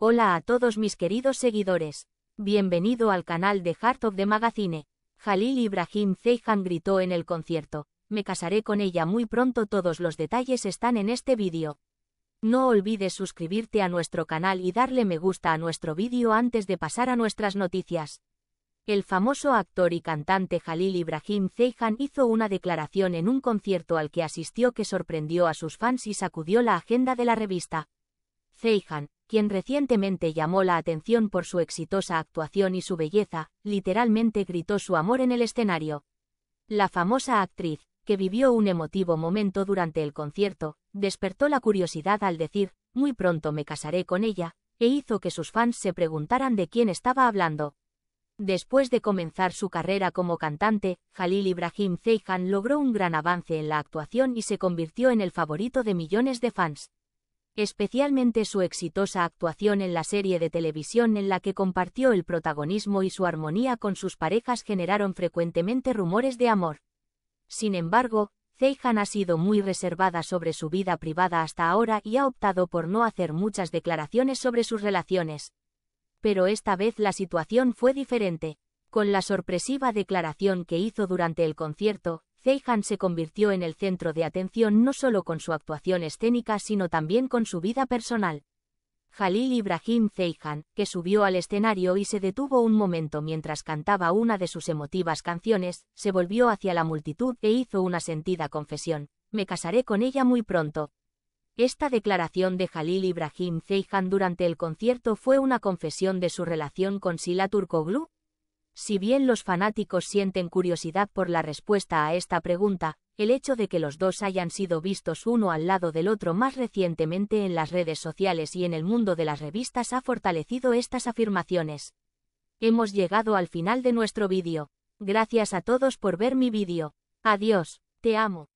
Hola a todos mis queridos seguidores. Bienvenido al canal de Heart of the Magazine. Jalil Ibrahim Zeihan gritó en el concierto. Me casaré con ella muy pronto. Todos los detalles están en este vídeo. No olvides suscribirte a nuestro canal y darle me gusta a nuestro vídeo antes de pasar a nuestras noticias. El famoso actor y cantante Jalil Ibrahim Zeihan hizo una declaración en un concierto al que asistió que sorprendió a sus fans y sacudió la agenda de la revista. Zeihan, quien recientemente llamó la atención por su exitosa actuación y su belleza, literalmente gritó su amor en el escenario. La famosa actriz, que vivió un emotivo momento durante el concierto, despertó la curiosidad al decir, muy pronto me casaré con ella, e hizo que sus fans se preguntaran de quién estaba hablando. Después de comenzar su carrera como cantante, Jalil Ibrahim Zeihan logró un gran avance en la actuación y se convirtió en el favorito de millones de fans especialmente su exitosa actuación en la serie de televisión en la que compartió el protagonismo y su armonía con sus parejas generaron frecuentemente rumores de amor. Sin embargo, Zeihan ha sido muy reservada sobre su vida privada hasta ahora y ha optado por no hacer muchas declaraciones sobre sus relaciones. Pero esta vez la situación fue diferente. Con la sorpresiva declaración que hizo durante el concierto, Zeihan se convirtió en el centro de atención no solo con su actuación escénica sino también con su vida personal. Jalil Ibrahim Zeihan, que subió al escenario y se detuvo un momento mientras cantaba una de sus emotivas canciones, se volvió hacia la multitud e hizo una sentida confesión. Me casaré con ella muy pronto. Esta declaración de Jalil Ibrahim Zeihan durante el concierto fue una confesión de su relación con Sila Turkoglu, si bien los fanáticos sienten curiosidad por la respuesta a esta pregunta, el hecho de que los dos hayan sido vistos uno al lado del otro más recientemente en las redes sociales y en el mundo de las revistas ha fortalecido estas afirmaciones. Hemos llegado al final de nuestro vídeo. Gracias a todos por ver mi vídeo. Adiós, te amo.